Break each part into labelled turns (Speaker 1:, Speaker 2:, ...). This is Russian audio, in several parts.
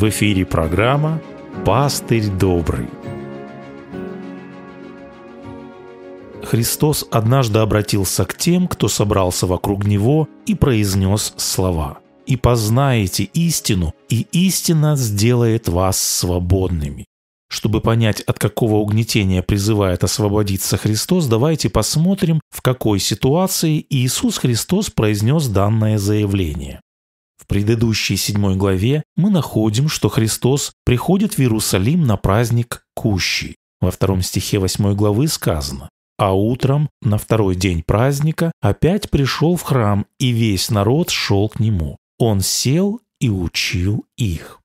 Speaker 1: В эфире программа «Пастырь добрый». Христос однажды обратился к тем, кто собрался вокруг Него и произнес слова «И познаете истину, и истина сделает вас свободными». Чтобы понять, от какого угнетения призывает освободиться Христос, давайте посмотрим, в какой ситуации Иисус Христос произнес данное заявление предыдущей седьмой главе мы находим, что Христос приходит в Иерусалим на праздник Кущи. Во втором стихе восьмой главы сказано «А утром, на второй день праздника, опять пришел в храм, и весь народ шел к нему. Он сел и учил их».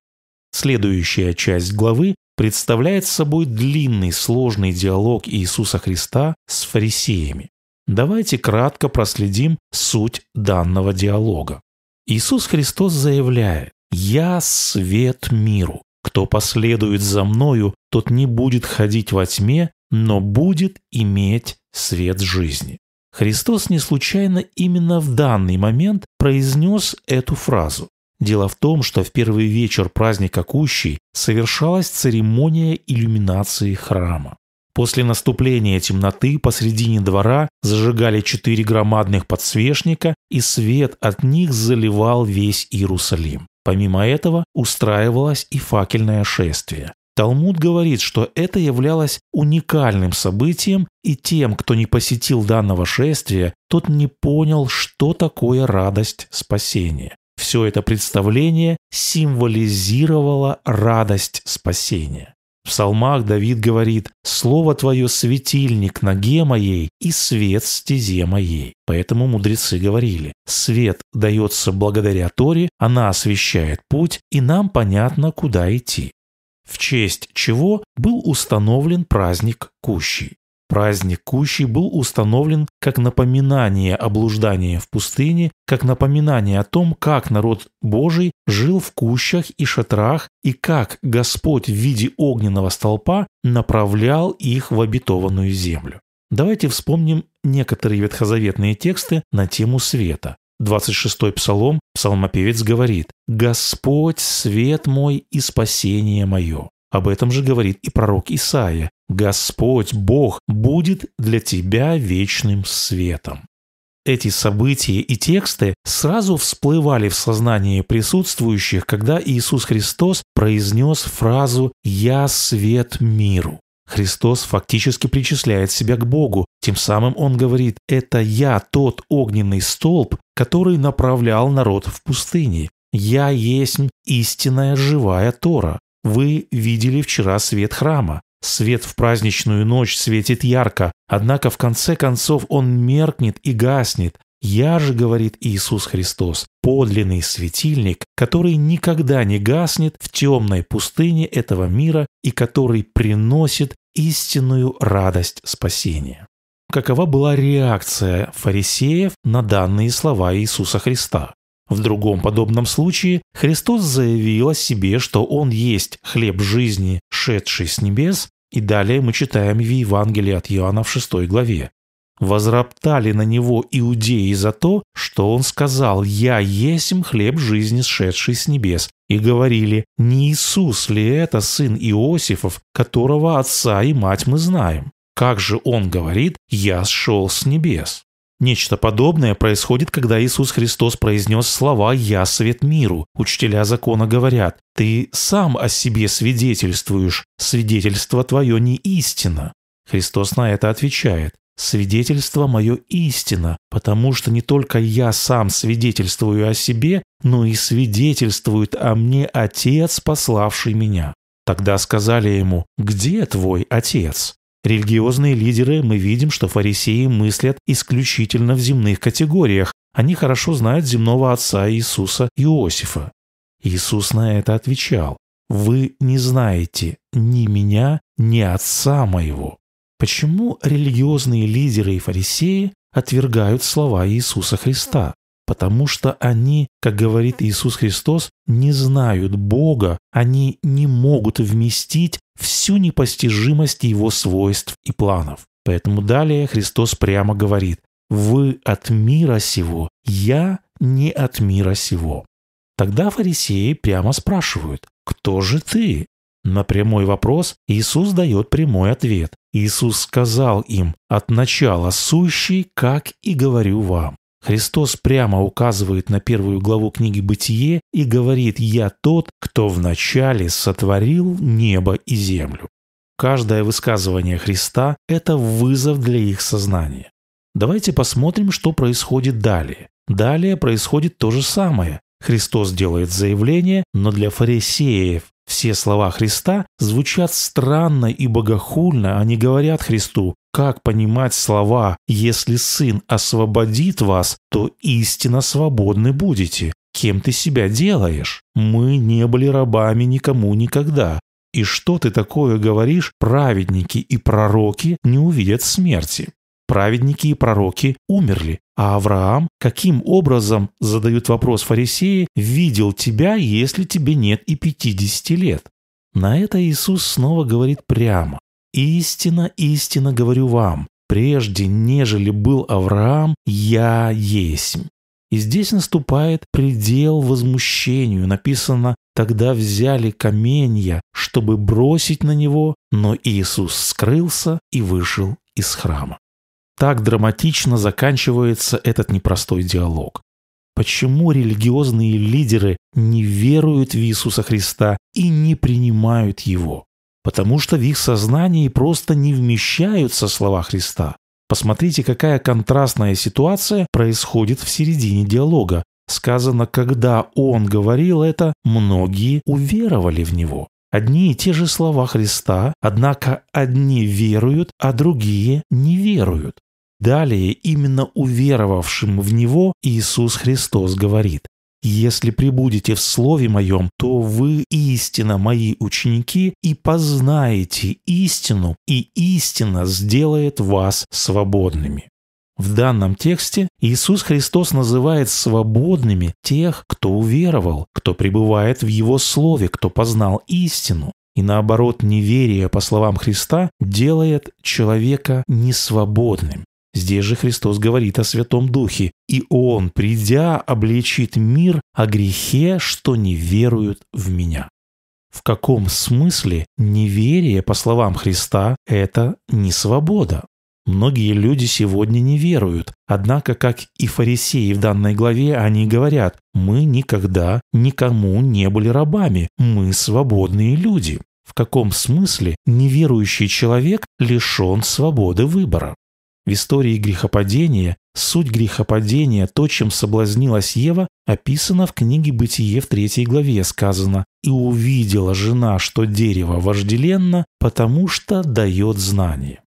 Speaker 1: Следующая часть главы представляет собой длинный сложный диалог Иисуса Христа с фарисеями. Давайте кратко проследим суть данного диалога. Иисус Христос заявляет, «Я свет миру. Кто последует за Мною, тот не будет ходить во тьме, но будет иметь свет жизни». Христос не случайно именно в данный момент произнес эту фразу. Дело в том, что в первый вечер праздника Кущей совершалась церемония иллюминации храма. После наступления темноты посредине двора зажигали четыре громадных подсвечника, и свет от них заливал весь Иерусалим. Помимо этого устраивалось и факельное шествие. Талмуд говорит, что это являлось уникальным событием, и тем, кто не посетил данного шествия, тот не понял, что такое радость спасения. Все это представление символизировало радость спасения. В псалмах Давид говорит «Слово Твое – светильник ноге моей и свет стезе моей». Поэтому мудрецы говорили «Свет дается благодаря Торе, она освещает путь, и нам понятно, куда идти» в честь чего был установлен праздник Кущи. Праздник Кущий был установлен как напоминание о блуждании в пустыне, как напоминание о том, как народ Божий жил в кущах и шатрах, и как Господь в виде огненного столпа направлял их в обетованную землю. Давайте вспомним некоторые ветхозаветные тексты на тему света. 26-й псалом псалмопевец говорит «Господь – свет мой и спасение мое». Об этом же говорит и пророк Исаия. «Господь, Бог, будет для тебя вечным светом». Эти события и тексты сразу всплывали в сознании присутствующих, когда Иисус Христос произнес фразу «Я свет миру». Христос фактически причисляет себя к Богу, тем самым он говорит «Это я тот огненный столб, который направлял народ в пустыне. Я есть истинная живая Тора. Вы видели вчера свет храма. Свет в праздничную ночь светит ярко, однако в конце концов он меркнет и гаснет. Я же, говорит Иисус Христос, подлинный светильник, который никогда не гаснет в темной пустыне этого мира и который приносит истинную радость спасения. Какова была реакция фарисеев на данные слова Иисуса Христа? В другом подобном случае Христос заявил о себе, что Он есть хлеб жизни, шедший с небес, и далее мы читаем в Евангелии от Иоанна в 6 главе. «Возроптали на Него иудеи за то, что Он сказал, «Я есмь хлеб жизни, шедший с небес», и говорили, «Не Иисус ли это сын Иосифов, которого отца и мать мы знаем? Как же Он говорит, «Я сшел с небес»?» Нечто подобное происходит, когда Иисус Христос произнес слова «Я свет миру». Учителя закона говорят «Ты сам о себе свидетельствуешь, свидетельство твое не истина». Христос на это отвечает «Свидетельство мое истина, потому что не только я сам свидетельствую о себе, но и свидетельствует о мне Отец, пославший меня». Тогда сказали ему «Где твой отец?» Религиозные лидеры, мы видим, что фарисеи мыслят исключительно в земных категориях. Они хорошо знают земного отца Иисуса Иосифа. Иисус на это отвечал. «Вы не знаете ни меня, ни отца моего». Почему религиозные лидеры и фарисеи отвергают слова Иисуса Христа? потому что они, как говорит Иисус Христос, не знают Бога, они не могут вместить всю непостижимость Его свойств и планов. Поэтому далее Христос прямо говорит, «Вы от мира сего, я не от мира сего». Тогда фарисеи прямо спрашивают, «Кто же ты?» На прямой вопрос Иисус дает прямой ответ. Иисус сказал им, «От начала сущий, как и говорю вам». Христос прямо указывает на первую главу книги «Бытие» и говорит «Я тот, кто вначале сотворил небо и землю». Каждое высказывание Христа – это вызов для их сознания. Давайте посмотрим, что происходит далее. Далее происходит то же самое. Христос делает заявление, но для фарисеев все слова Христа звучат странно и богохульно, они говорят Христу как понимать слова «Если сын освободит вас, то истинно свободны будете». Кем ты себя делаешь? Мы не были рабами никому никогда. И что ты такое говоришь, праведники и пророки не увидят смерти. Праведники и пророки умерли, а Авраам, каким образом, задают вопрос фарисеи, видел тебя, если тебе нет и 50 лет? На это Иисус снова говорит прямо. «Истина, истина говорю вам, прежде нежели был Авраам, я есть». И здесь наступает предел возмущению. Написано, тогда взяли каменья, чтобы бросить на него, но Иисус скрылся и вышел из храма. Так драматично заканчивается этот непростой диалог. Почему религиозные лидеры не веруют в Иисуса Христа и не принимают Его? потому что в их сознании просто не вмещаются слова Христа. Посмотрите, какая контрастная ситуация происходит в середине диалога. Сказано, когда он говорил это, многие уверовали в него. Одни и те же слова Христа, однако одни веруют, а другие не веруют. Далее именно уверовавшим в Него Иисус Христос говорит если прибудете в слове моем, то вы истинно мои ученики и познаете истину, и истина сделает вас свободными. В данном тексте Иисус Христос называет свободными тех, кто уверовал, кто пребывает в Его Слове, кто познал истину. И наоборот, неверие, по словам Христа, делает человека несвободным. Здесь же Христос говорит о Святом Духе, и Он, придя, обличит мир о грехе, что не веруют в Меня. В каком смысле неверие, по словам Христа, это не свобода? Многие люди сегодня не веруют, однако, как и фарисеи в данной главе, они говорят, мы никогда никому не были рабами, мы свободные люди. В каком смысле неверующий человек лишен свободы выбора? В истории грехопадения суть грехопадения, то, чем соблазнилась Ева, описана в книге «Бытие» в третьей главе, сказано «И увидела жена, что дерево вожделенно, потому что дает знание».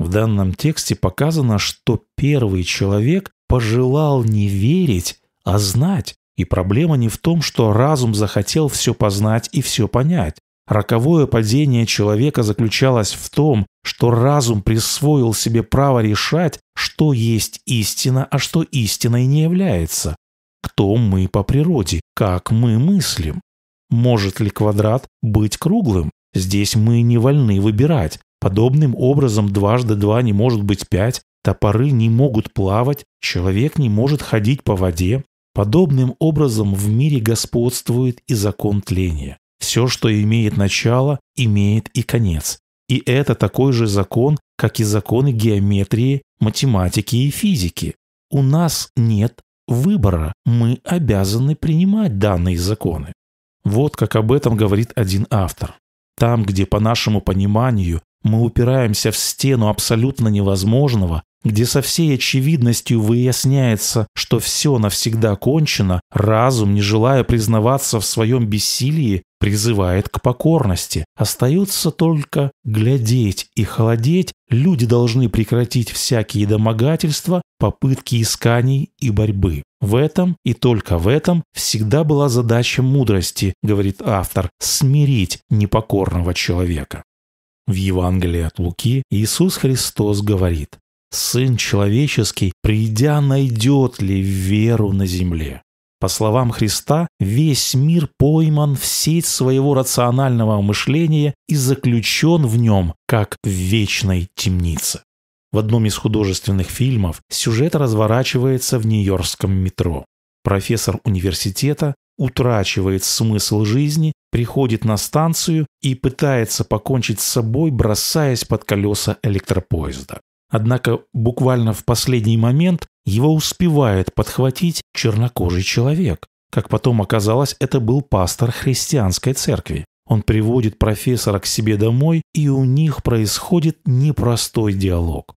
Speaker 1: В данном тексте показано, что первый человек пожелал не верить, а знать, и проблема не в том, что разум захотел все познать и все понять. Роковое падение человека заключалось в том, что разум присвоил себе право решать, что есть истина, а что истиной не является. Кто мы по природе? Как мы мыслим? Может ли квадрат быть круглым? Здесь мы не вольны выбирать. Подобным образом дважды два не может быть пять, топоры не могут плавать, человек не может ходить по воде. Подобным образом в мире господствует и закон тления. Все, что имеет начало, имеет и конец. И это такой же закон, как и законы геометрии, математики и физики. У нас нет выбора, мы обязаны принимать данные законы. Вот как об этом говорит один автор. Там, где по нашему пониманию мы упираемся в стену абсолютно невозможного, где со всей очевидностью выясняется, что все навсегда кончено, разум, не желая признаваться в своем бессилии, призывает к покорности. Остается только глядеть и холодеть, люди должны прекратить всякие домогательства, попытки исканий и борьбы. В этом и только в этом всегда была задача мудрости, говорит автор, смирить непокорного человека. В Евангелии от Луки Иисус Христос говорит Сын человеческий, придя, найдет ли веру на земле? По словам Христа, весь мир пойман в сеть своего рационального мышления и заключен в нем, как в вечной темнице. В одном из художественных фильмов сюжет разворачивается в нью-йоркском метро. Профессор университета утрачивает смысл жизни, приходит на станцию и пытается покончить с собой, бросаясь под колеса электропоезда. Однако буквально в последний момент его успевает подхватить чернокожий человек. Как потом оказалось, это был пастор христианской церкви. Он приводит профессора к себе домой, и у них происходит непростой диалог.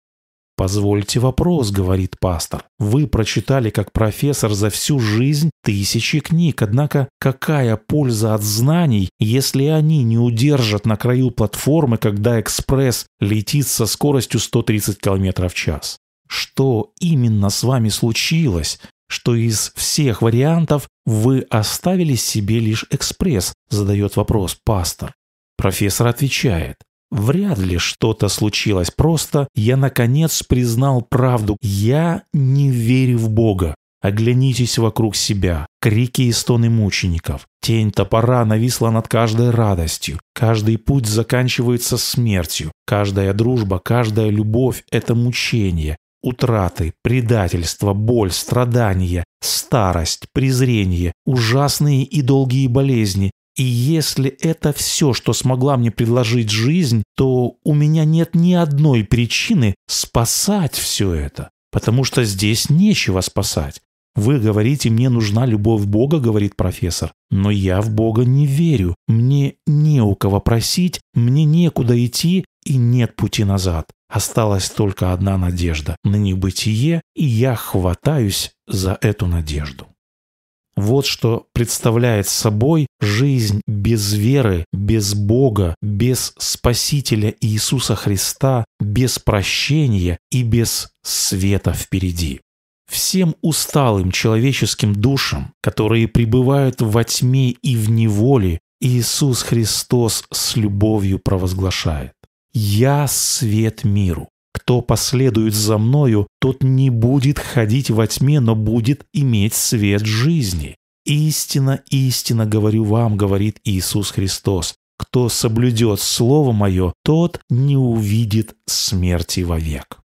Speaker 1: «Позвольте вопрос», — говорит пастор. «Вы прочитали как профессор за всю жизнь тысячи книг, однако какая польза от знаний, если они не удержат на краю платформы, когда экспресс летит со скоростью 130 км в час? Что именно с вами случилось, что из всех вариантов вы оставили себе лишь экспресс?» — задает вопрос пастор. Профессор отвечает. Вряд ли что-то случилось, просто я наконец признал правду. Я не верю в Бога. Оглянитесь вокруг себя. Крики и стоны мучеников. Тень топора нависла над каждой радостью. Каждый путь заканчивается смертью. Каждая дружба, каждая любовь – это мучение. Утраты, предательство, боль, страдания, старость, презрение, ужасные и долгие болезни, и если это все, что смогла мне предложить жизнь, то у меня нет ни одной причины спасать все это, потому что здесь нечего спасать. Вы говорите, мне нужна любовь Бога, говорит профессор, но я в Бога не верю, мне не у кого просить, мне некуда идти и нет пути назад. Осталась только одна надежда на небытие, и я хватаюсь за эту надежду. Вот что представляет собой жизнь без веры, без Бога, без Спасителя Иисуса Христа, без прощения и без света впереди. Всем усталым человеческим душам, которые пребывают во тьме и в неволе, Иисус Христос с любовью провозглашает «Я свет миру». Кто последует за мною, тот не будет ходить во тьме, но будет иметь свет жизни. Истина, истина, говорю вам, говорит Иисус Христос. Кто соблюдет Слово Мое, тот не увидит смерти вовек.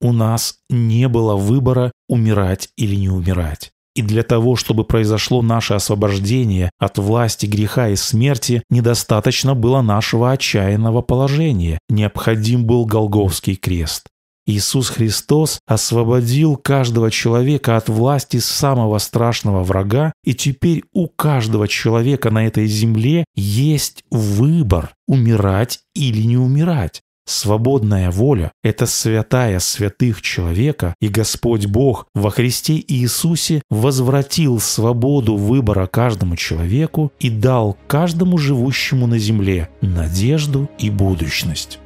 Speaker 1: У нас не было выбора, умирать или не умирать. И для того, чтобы произошло наше освобождение от власти, греха и смерти, недостаточно было нашего отчаянного положения. Необходим был Голговский крест. Иисус Христос освободил каждого человека от власти самого страшного врага, и теперь у каждого человека на этой земле есть выбор – умирать или не умирать. Свободная воля – это святая святых человека, и Господь Бог во Христе Иисусе возвратил свободу выбора каждому человеку и дал каждому живущему на земле надежду и будущность.